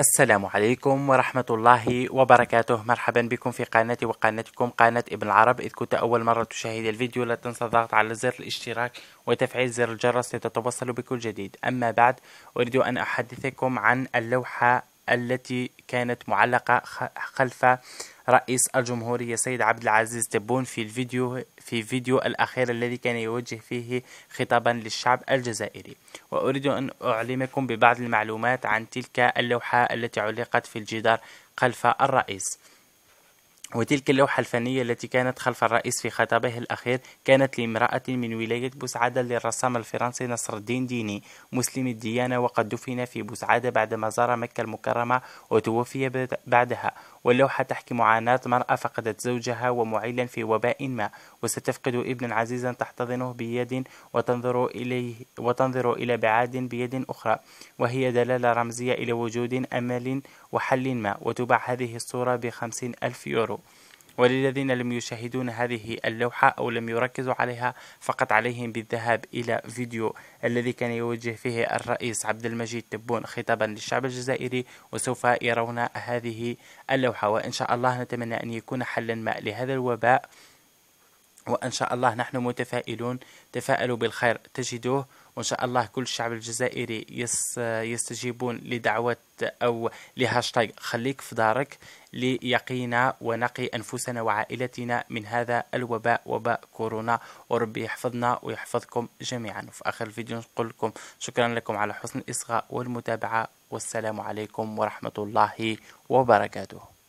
السلام عليكم ورحمة الله وبركاته مرحبا بكم في قناتي وقناتكم قناة ابن العرب إذا كنت أول مرة تشاهد الفيديو لا تنسى الضغط على زر الاشتراك وتفعيل زر الجرس لتتوصل بكل جديد أما بعد أريد أن أحدثكم عن اللوحة التي كانت معلقة خلف رئيس الجمهورية سيد عبد العزيز تبون في الفيديو في فيديو الأخير الذي كان يوجه فيه خطابا للشعب الجزائري وأريد أن أعلمكم ببعض المعلومات عن تلك اللوحة التي علقت في الجدار خلف الرئيس وتلك اللوحة الفنية التي كانت خلف الرئيس في خطابه الأخير كانت لامرأة من ولاية بوسعادة للرسام الفرنسي نصر الدين ديني مسلم الديانة وقد دفن في بوسعادة بعدما زار مكة المكرمة وتوفي بعدها واللوحة تحكي معاناة مرأة فقدت زوجها ومعيلا في وباء ما وستفقد ابنا عزيزا تحتضنه بيد وتنظر إليه وتنظر إلى بعاد بيد أخرى وهي دلالة رمزية إلى وجود أمل وحل ما وتباع هذه الصورة بخمسين ألف يورو وللذين لم يشاهدون هذه اللوحة أو لم يركزوا عليها فقط عليهم بالذهاب إلى فيديو الذي كان يوجه فيه الرئيس عبد المجيد تبون خطابا للشعب الجزائري وسوف يرون هذه اللوحة وإن شاء الله نتمنى أن يكون حلا ما لهذا الوباء وإن شاء الله نحن متفائلون تفائلوا بالخير تجدوه وإن شاء الله كل الشعب الجزائري يس يستجيبون لدعوة أو لهاشتاج خليك في دارك ليقينا ونقي أنفسنا وعائلتنا من هذا الوباء وباء كورونا وربي يحفظنا ويحفظكم جميعا وفي آخر الفيديو نقول لكم شكرا لكم على حسن الإصغاء والمتابعة والسلام عليكم ورحمة الله وبركاته